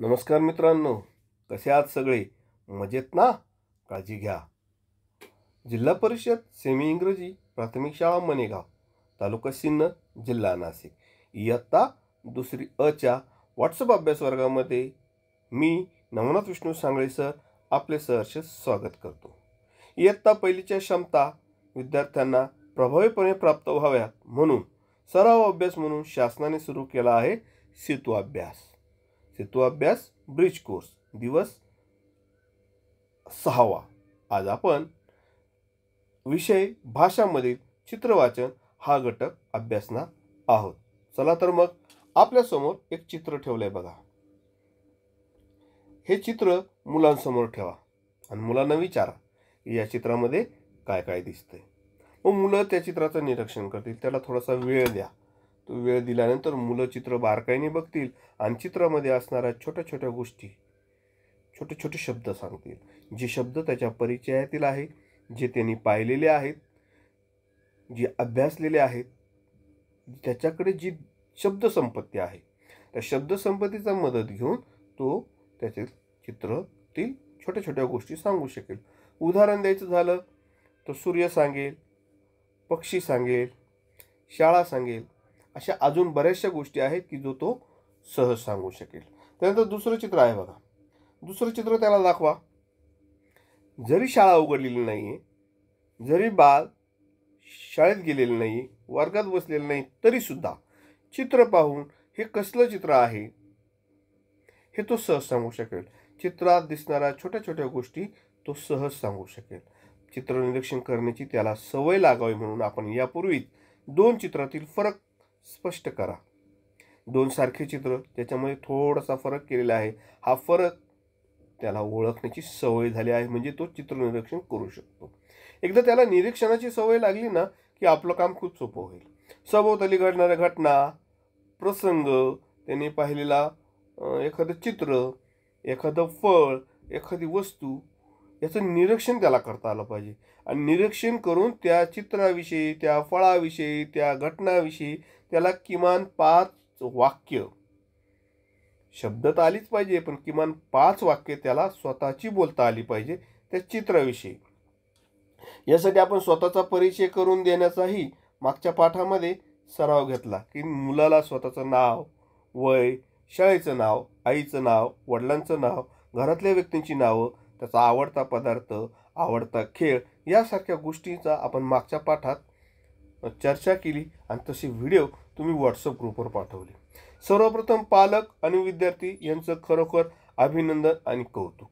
नमस्कार मित्रांनो कसे आहात सगळे मजेत ना काळजी घ्या जिल्हा परिषद सेमी इंग्रजी प्राथमिक शाळा मनेगाव तालुका सिन्न जिल्हा नाशिक इयत्ता दुसरी अच्या व्हॉट्सअप अभ्यास वर्गामध्ये मी नवनाथ विष्णू सांगळे सर आपले सहर्ष स्वागत करतो इयत्ता पहिलीच्या क्षमता विद्यार्थ्यांना प्रभावीपणे प्राप्त व्हाव्यात म्हणून सराव अभ्यास म्हणून शासनाने सुरू केला आहे सेतू अभ्यास अभ्यास ब्रिज कोर्स दिवस सहावा आज आपण विषय भाषामधील चित्रवाचन हा घटक अभ्यासणार आहोत चला तर मग आपल्यासमोर एक चित्र ठेवलंय बघा हे चित्र मुलांसमोर ठेवा आणि मुलांना विचारा या चित्रामध्ये काय काय दिसतंय मग मुलं त्या चित्राचं निरीक्षण करतील त्याला थोडासा वेळ द्या तो वेळ दिल्यानंतर मुलं चित्र बारकाईने बघतील आणि चित्रामध्ये असणाऱ्या छोट्या छोट्या गोष्टी छोटे छोटे शब्द सांगतील जे शब्द त्याच्या परिचयातील आहे जे त्यांनी पाहिलेले आहेत जे अभ्यासलेले आहेत त्याच्याकडे जी शब्दसंपत्ती आहे त्या शब्दसंपत्तीचा मदत घेऊन तो त्याचे चित्रातील छोट्या छोट्या गोष्टी सांगू शकेल उदाहरण द्यायचं झालं तर सूर्य सांगेल पक्षी सांगेल शाळा सांगेल अशा अजून बऱ्याचशा गोष्टी आहेत की जो तो सहज सांगू शकेल त्यानंतर दुसरं चित्र आहे बघा दुसरं चित्र त्याला दाखवा जरी शाळा उघडलेली नाही आहे जरी बाल शाळेत गेलेले नाही वर्गात बसलेलं नाही तरीसुद्धा चित्र पाहून हे कसलं चित्र आहे हे तो सहज सांगू शकेल चित्रात दिसणाऱ्या छोट्या छोट्या गोष्टी तो सहज सांगू शकेल चित्र निरीक्षण करण्याची त्याला सवय लागावी म्हणून आपण यापूर्वीच दोन चित्रातील फरक स्पष्ट करा दोन सारखे चित्र त्याच्यामध्ये थोडासा फरक केलेला आहे हा फरक त्याला ओळखण्याची सवय झाली आहे म्हणजे तो चित्र निरीक्षण करू शकतो एकदा त्याला निरीक्षणाची सवय लागली ना की आपलं काम खूप सोपं होईल सभोवताली घडणाऱ्या घटना प्रसंग त्याने पाहिलेला एखादं चित्र एखादं फळ एखादी वस्तू याचं निरीक्षण त्याला करता आलं पाहिजे आणि निरीक्षण करून त्या चित्राविषयी त्या फळाविषयी त्या घटनाविषयी त्याला किमान पाच वाक्य शब्द तर आलीच पाहिजे पण किमान पाच वाक्य त्याला स्वतःची बोलता आली पाहिजे त्या चित्राविषयी यासाठी आपण स्वतःचा परिचय करून देण्याचाही मागच्या पाठामध्ये सराव घेतला की मुलाला स्वतःचं नाव वय शाळेचं नाव आईचं नाव वडिलांचं नाव घरातल्या व्यक्तींची नावं त्याचा आवडता पदार्थ आवडता खेळ यासारख्या गोष्टींचा आपण मागच्या पाठात चर्चा केली आणि तसे व्हिडिओ तुम्ही व्हॉट्सअप ग्रुपवर पाठवले सर्वप्रथम पालक आणि विद्यार्थी यांचं खरोखर अभिनंदन आणि कौतुक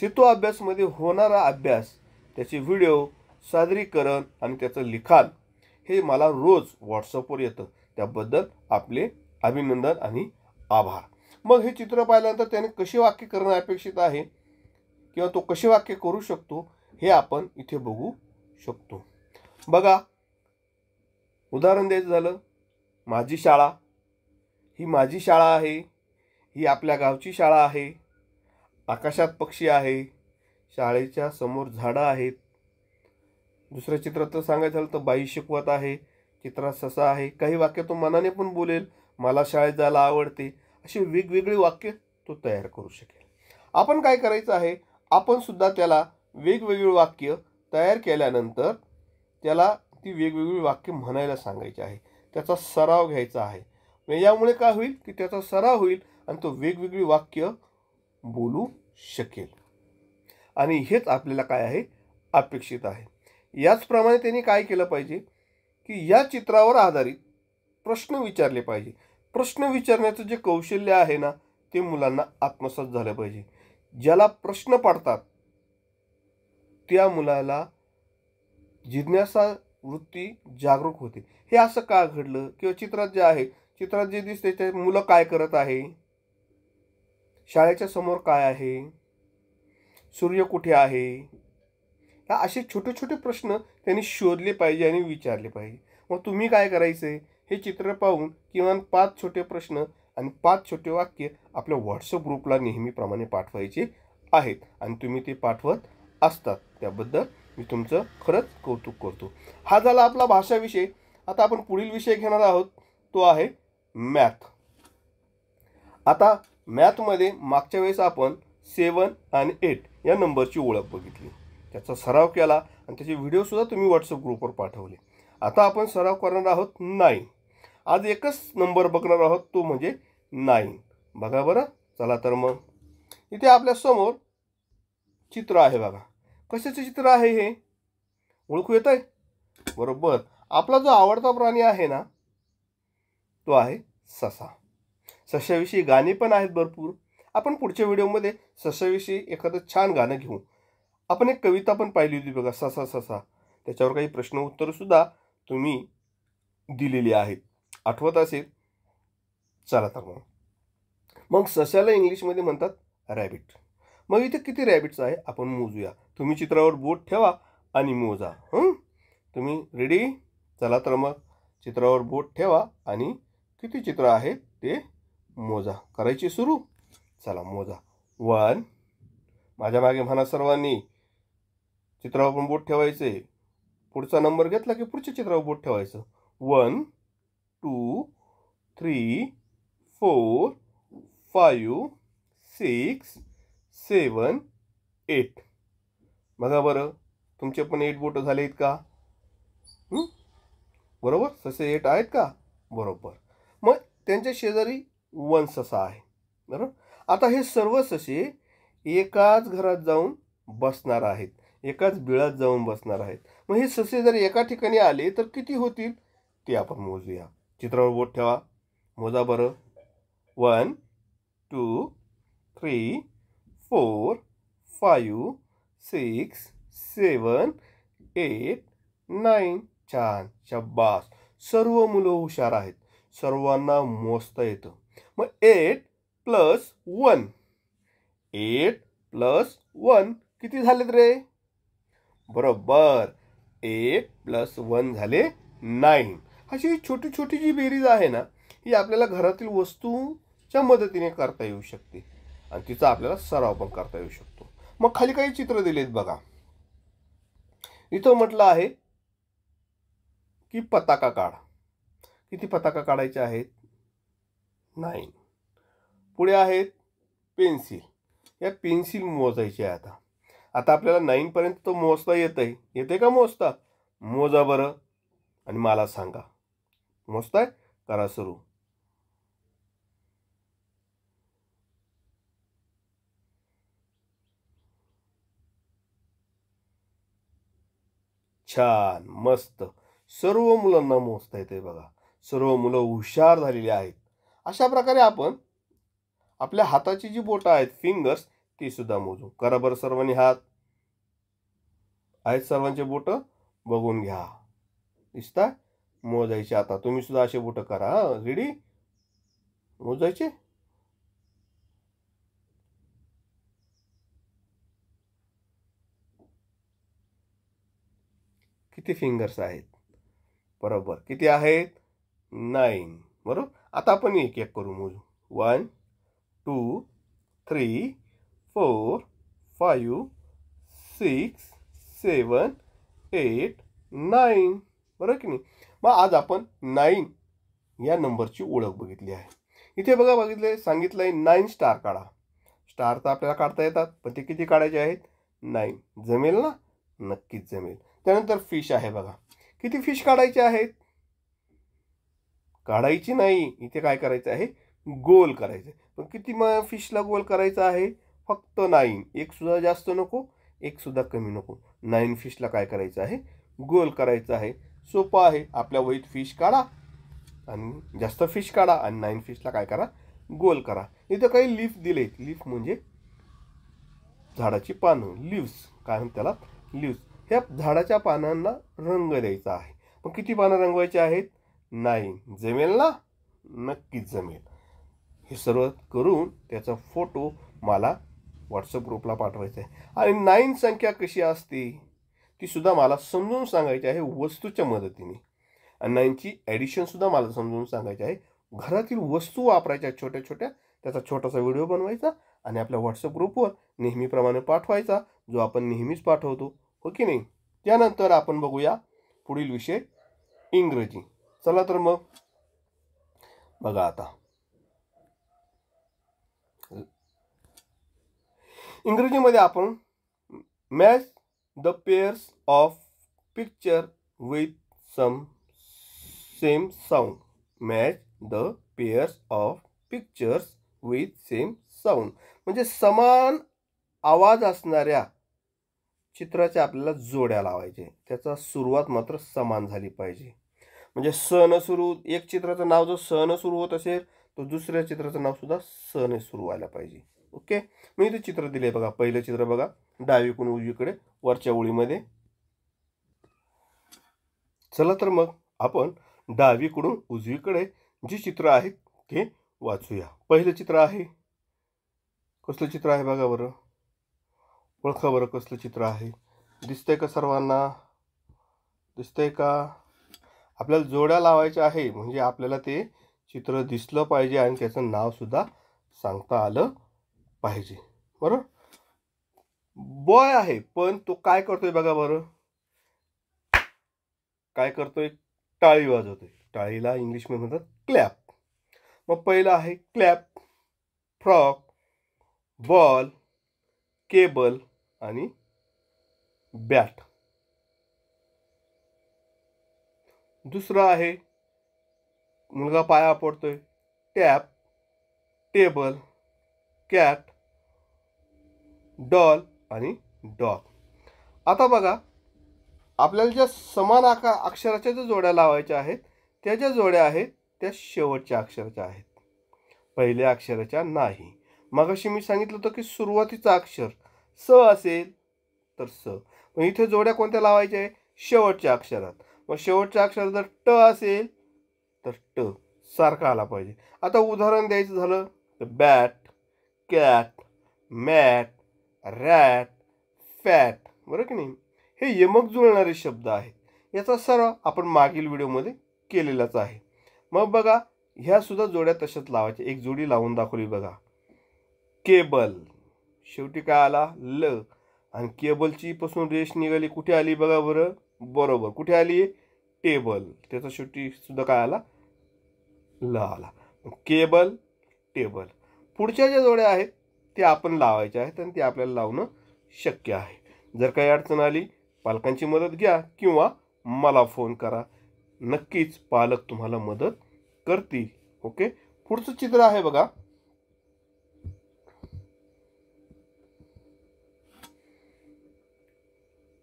सितो अभ्यासमध्ये होणारा अभ्यास त्याचे व्हिडिओ सादरीकरण आणि त्याचं लिखाण हे मला रोज व्हॉट्सअपवर येतं त्याबद्दल आपले अभिनंदन आणि आभार मग हे चित्र पाहिल्यानंतर त्याने कसे वाक्य करणं अपेक्षित आहे किंवा तो कसे वाक्य करू शकतो हे आपण इथे बघू शकतो बघा उदाहरण द्यायचं झालं माझी शाळा ही माझी शाळा आहे ही आपल्या गावची शाळा आहे आकाशात पक्षी आहे शाळेच्या समोर झाडं आहेत दुसऱ्या चित्रात सांगायचं झालं तर बाई शिकवत आहे चित्रात ससा आहे काही वाक्य तो मनाने पण बोलेल मला शाळेत जायला आवडते अशी वेगवेगळी वाक्य तो तयार करू शकेल आपण काय करायचं आहे आपणसुद्धा त्याला वेगवेगळी वाक्य तयार केल्यानंतर त्याला ती वेगवेगळी वाक्य म्हणायला सांगायची आहे त्याचा सराव घ्यायचा आहे म्हणजे यामुळे काय होईल की त्याचा सराव होईल आणि तो वेगवेगळी वाक्य बोलू शकेल आणि हेच आपल्याला काय आहे अपेक्षित आहे याचप्रमाणे त्यांनी काय केलं पाहिजे की या चित्रावर आधारित प्रश्न विचारले पाहिजे प्रश्न विचारण्याचं जे कौशल्य आहे ना ते मुलांना आत्मसात झालं पाहिजे ज्याला प्रश्न पडतात त्या मुलाला जिज्ञासा वृत्ती जागरूक होते हे असं का घडलं किंवा चित्रात जे आहे चित्रात जे दिसते ते मुलं काय करत आहे शाळेच्या समोर काय आहे सूर्य कुठे आहे ह्या असे छोटे छोटे प्रश्न त्यांनी शोधले पाहिजे आणि विचारले पाहिजे मग तुम्ही काय आहे हे चित्र पाहून किमान पाच छोटे प्रश्न आणि पाच छोटे वाक्य आपल्या व्हॉट्सअप ग्रुपला नेहमीप्रमाणे पाठवायचे आहेत आणि तुम्ही ते पाठवत असतात त्याबद्दल मी तुमचं खरंच कौतुक करतो हा झाला आपला भाषा विषय आता आपण पुढील विषय घेणार आहोत तो आहे मॅथ आता मॅथमध्ये मागच्या वेळेस आपण सेवन आणि एट या नंबरची ओळख बघितली त्याचा सराव केला आणि त्याचे व्हिडिओसुद्धा तुम्ही व्हॉट्सअप ग्रुपवर पाठवले आता आपण सराव करणार आहोत नाईन आज एकच नंबर बघणार आहोत तो म्हणजे नाईन बघा बरं चला तर मग इथे आपल्यासमोर चित्र आहे बघा कशाचे चित्र आहे हे ओळखू येत आहे बरोबर आपला जो आवडता प्राणी आहे ना तो आहे ससा सशाविषयी गाणी पण आहेत भरपूर आपण पुढच्या व्हिडिओमध्ये सशाविषयी एखादं छान गाणं घेऊ आपण एक कविता पण पाहिली होती बघा ससा ससा त्याच्यावर काही प्रश्न उत्तरंसुद्धा तुम्ही दिलेली आहेत आठवत असेल चला तर मग मग सशाला इंग्लिशमध्ये म्हणतात रॅबिट मग इथे किती रॅबिट्स आहे आपण मोजूया तुम्ही चित्रावर बोट ठेवा आणि मोजा तुम्ही रेडी चला तर मग चित्रावर बोट ठेवा आणि किती चित्र आहेत ते मोजा करायचे सुरू चला मोजा वन माझ्या मागे म्हणा सर्वांनी चित्रावर पण बोट ठेवायचे पुढचा नंबर घेतला की पुढच्या चित्रावर बोट ठेवायचं one two three four five six seven eight बघा बरं तुमचे पण एट बोटं झाले आहेत का बरोबर ससे एट आहेत का बरोबर मग त्यांच्या शेजारी वन ससा आहे बरोबर आता हे सर्व ससे एकाच घरात जाऊन बसणार आहेत एकाच बिळात जाऊन बसणार आहेत मग हे ससे जर एका ठिकाणी आले तर किती होतील ते आपण मोजूया चित्रावर बोट ठेवा मोजा बरं one two three four five six seven eight nine छान शब्बास सर्व मुलं हुशार आहेत सर्वांना मोजता येतं मग eight plus one eight plus one किती झालेत रे बरोबर एट प्लस वन झाले नाईन अशी छोटी छोटी जी बेरीज आहे ना ही आपल्याला घरातील वस्तूच्या मदतीने करता येऊ शकते आणि तिचा आपल्याला सराव पण करता येऊ शकतो मग खाली काही चित्र दिलेत बघा इथं म्हटलं आहे की पताका काढ किती पताका काढायचे आहेत नाईन पुढे आहेत पेन्सिल या पेन्सिल मोजायची आहे आता आता आपल्याला नाईनपर्यंत तो मोजता येत आहे येते का मोजता मोजा बरं आणि मला सांगा मोजताय करा सुरू छान मस्त सर्व मुलांना मोजता येते बघा सर्व मुलं हुशार झालेली आहेत अशा प्रकारे आपण आपल्या हाताची जी बोटं आहेत फिंगर्स ती सुद्धा मोजू करा बरं सर्वांनी हात आहेत सर्वांचे बोट बघून घ्या दिसताय मोजायचे आता तुम्ही सुद्धा असे बोट करा रेडी मोजायचे किती फिंगर्स आहेत बरोबर किती आहेत नाईन बरोबर आता आपण एक एक करू मोजू one two three four five six seven eight nine बरोबर की नाही मग आज आपण नाईन या नंबरची ओळख बघितली आहे इथे बघा बघितले सांगितलं आहे नाईन स्टार काढा स्टार तर आपल्याला काढता येतात पण ते किती काढायचे आहेत नाईन जमेल ना नक्कीच जमेल त्यानंतर फिश आहे बघा किती फिश काढायचे आहेत काढायची नाही इथे काय करायचं आहे गोल करायचं पण किती मग फिशला गोल करायचा आहे फक्त नाईन एक सुद्धा जास्त नको एक सुद्धा कमी नको नाईन फिशला काय करायचं आहे गोल करायचं आहे सोपं आहे आपल्या वहीत फिश काढा आणि जास्त फिश काढा आणि नाईन फिशला काय करा गोल करा इथं काही लीफ दिलेत लिफ म्हणजे झाडाची पानं लिव्स काय म्हणतात त्याला लिव्स ह्या झाडाच्या पानांना रंग द्यायचा आहे मग किती पानं रंगवायचे आहेत नाही जमेल ना नक्कीच जमेल हे सर्व करून त्याचा फोटो मला व्हॉट्सअप ग्रुपला पाठवायचा आहे आणि नाईन संख्या कशी असते तीसुद्धा मला समजून सांगायची आहे वस्तूच्या मदतीने आणि नाईनची ॲडिशनसुद्धा मला समजून सांगायची आहे घरातील वस्तू वापरायच्या छोट्या छोट्या त्याचा छोटासा व्हिडिओ बनवायचा आणि आपल्या व्हॉट्सअप ग्रुपवर नेहमीप्रमाणे पाठवायचा जो आपण नेहमीच पाठवतो हो की नाही त्यानंतर आपण बघूया पुढील विषय इंग्रजी चला तर मग बघा आता इंग्रजीमध्ये आपण match the pairs of picture with some same sound match the pairs of pictures with same sound म्हणजे समान आवाज असणाऱ्या चित्राच्या आपल्याला जोड्या लावायचे त्याचा सुरुवात मात्र समान झाली पाहिजे म्हणजे स न सुरू एक चित्राचं नाव जर स न सुरू होत असेल तर दुसऱ्या चित्राचं सुद्धा स ने सुरू व्हायला पाहिजे ओके मी इथे चित्र दिले बघा पहिलं चित्र बघा डावीकडून उजवीकडे वरच्या ओळीमध्ये चला तर मग आपण डावीकडून उजवीकडे जी चित्र आहेत ते वाचूया पहिलं चित्र आहे कसलं चित्र आहे बघा बरं ओळखा बरं कसलं चित्र आहे दिसतंय का सर्वांना दिसतंय का आपल्याला जोड्या लावायच्या आहे म्हणजे आपल्याला ते चित्र दिसलं पाहिजे आणि त्याचं नावसुद्धा सांगता आलं पाहिजे बरोबर बॉय आहे पण तो काय करतोय बघा बरं काय करतोय टाळी वाजवतोय टाळीला इंग्लिशमध्ये म्हणतात क्लॅप मग पहिलं आहे क्लॅप फ्रॉक बॉल केबल आणि बॅट दुसरं आहे मुलगा पाया पडतोय टॅप टेबल कॅट डॉल आणि डॉग आता बघा आपल्याला ज्या समान आका अक्षराच्या ज्या जोड्या लावायच्या आहेत त्या ज्या जोड्या आहेत त्या शेवटच्या अक्षराच्या आहेत पहिल्या अक्षराच्या नाही मग अशी मी सांगितलं होतं की सुरुवातीचं अक्षर स असेल तर स मग इथे जोड्या कोणत्या लावायच्या आहे शेवटच्या अक्षरात मग शेवटच्या अक्षरात जर ट असेल तर ट सारखा आला पाहिजे आता उदाहरण द्यायचं झालं तर bat cat mat rat fat बरं की नाही हे यमक जुळणारे शब्द आहेत याचा सर्व आपण मागील व्हिडिओमध्ये केलेलाच आहे मग बघा ह्यासुद्धा जोड्या तशाच लावायच्या एक जोडी लावून दाखवली बघा केबल शेवटी काय आला ल आणि केबलची पासून रेष निघाली कुठे आली बघा बरं बरोबर कुठे आली टेबल त्याचा शेवटी सुद्धा काय आला ल आला केबल टेबल पुढच्या ज्या जोड्या आहेत ते आपण लावायच्या आहेत आणि ते आपल्याला लावणं शक्य आहे जर काही अडचण आली पालकांची मदत घ्या किंवा मला फोन करा नक्कीच पालक तुम्हाला मदत करतील ओके पुढचं चित्र आहे बघा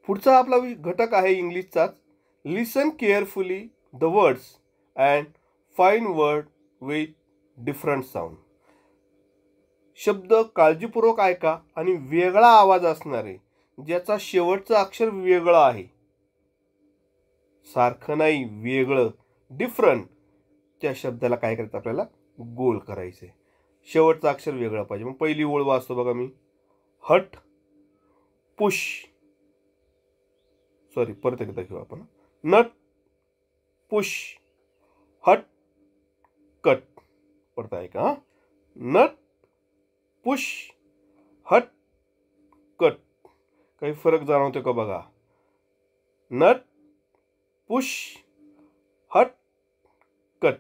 पुढचा आपला घटक आहे इंग्लिशचाच listen carefully the words and find word with different sound शब्द काळजीपूर्वक ऐका आणि वेगळा आवाज असणारे ज्याचा शेवटचं अक्षर वेगळं आहे सारखं नाही वेगळं डिफरंट त्या शब्दाला काय करायचं आपल्याला गोल करायचं आहे शेवटचं अक्षर वेगळं पाहिजे मग पहिली ओळ वाचतो बघा मी हट पुश सॉरी परत एकदा घेऊ आपण नट पुश हट कट परत ऐका हां नट पुश हट कट काही फरक जाणवतो का बघा नट पुश हट कट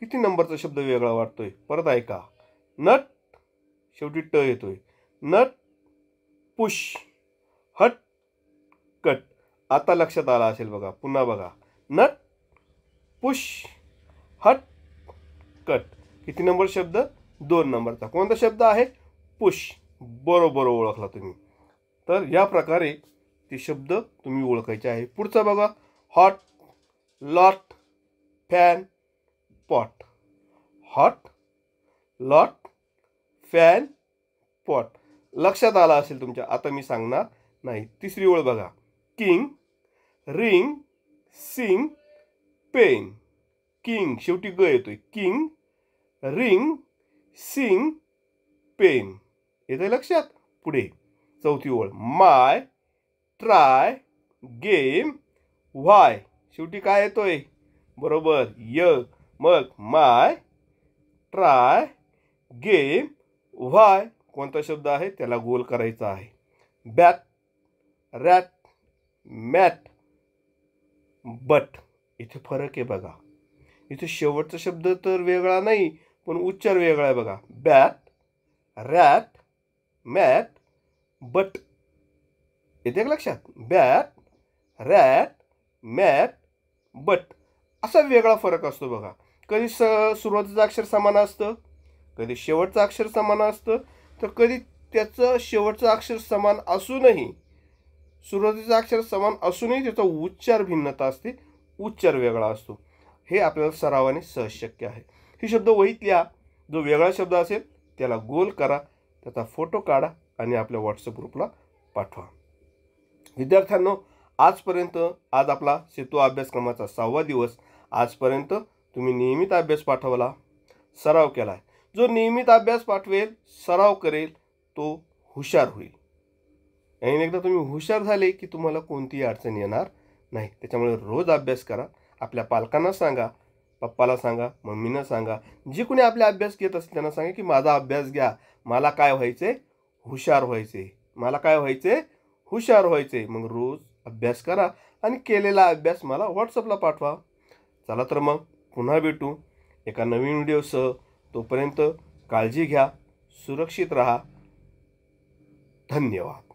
किती नंबरचा शब्द वेगळा वाटतोय परत ऐका नट शेवटी ट येतोय नट पुश हट कट आता लक्षात आला असेल बघा पुन्हा बघा नट पुश हट कट किती नंबर शब्द दोन नंबरचा कोणता शब्द आहे पुश बरोबर ओळखला तुम्ही तर या प्रकारे ते शब्द तुम्ही ओळखायचे आहे पुढचा बघा hot lot fan pot hot lot fan pot लक्षात आला असेल तुमच्या आता मी सांगणार नाही तिसरी ओळ बघा king ring sing pen king शेवटी ग येतोय किंग रिंग सिंग पेन आहे लक्षात पुढे चौथी ओळ माय ट्राय गेम व्हाय शेवटी काय येतोय बरोबर य मग माय ट्राय गेम व्हाय कोणता शब्द आहे त्याला गोल करायचा आहे बॅट रॅट मॅट बट इथे फरक आहे बघा इथे शेवटचा शब्द तर वेगळा नाही पण उच्चार वेगळा आहे बघा बॅट रॅट मॅट बट येते का लक्षात बॅट रॅट मॅट बट असा वेगळा फरक असतो बघा कधी स सुरुवातीचं अक्षर समान असतं कधी शेवटचं अक्षर समान असतं तर कधी त्याचं शेवटचं अक्षर समान असूनही सुरुवातीचा अक्षर समान असूनही त्याचा उच्चार भिन्नता असते उच्चार वेगळा असतो हे आपल्याला सरावाने सहज शक्य आहे हे शब्द वहीत लिहा जो वेगळा शब्द असेल त्याला गोल करा त्याचा फोटो काढा आणि आपल्या व्हॉट्सअप ग्रुपला पाठवा विद्यार्थ्यांनो आजपर्यंत आज आपला सेतू अभ्यासक्रमाचा सहावा दिवस आजपर्यंत तुम्ही नियमित अभ्यास पाठवला सराव केला जो नियमित अभ्यास पाठवेल सराव करेल तो हुशार होईल आणि एकदा तुम्ही हुशार झाले की तुम्हाला कोणतीही अडचण येणार नाही त्याच्यामुळे रोज अभ्यास करा आपल्या पालकांना सांगा पप्पाला सांगा मम्मीनं सांगा जे कोणी आपले अभ्यास घेत असतील त्यांना सांगा की माझा अभ्यास घ्या मला काय व्हायचे हुशार व्हायचे मला काय व्हायचे हुशार व्हायचे मग रोज अभ्यास करा आणि केलेला अभ्यास मला व्हॉट्सअपला पाठवा चला तर मग पुन्हा भेटू एका नवीन व्हिडिओसह तोपर्यंत काळजी घ्या सुरक्षित राहा धन्यवाद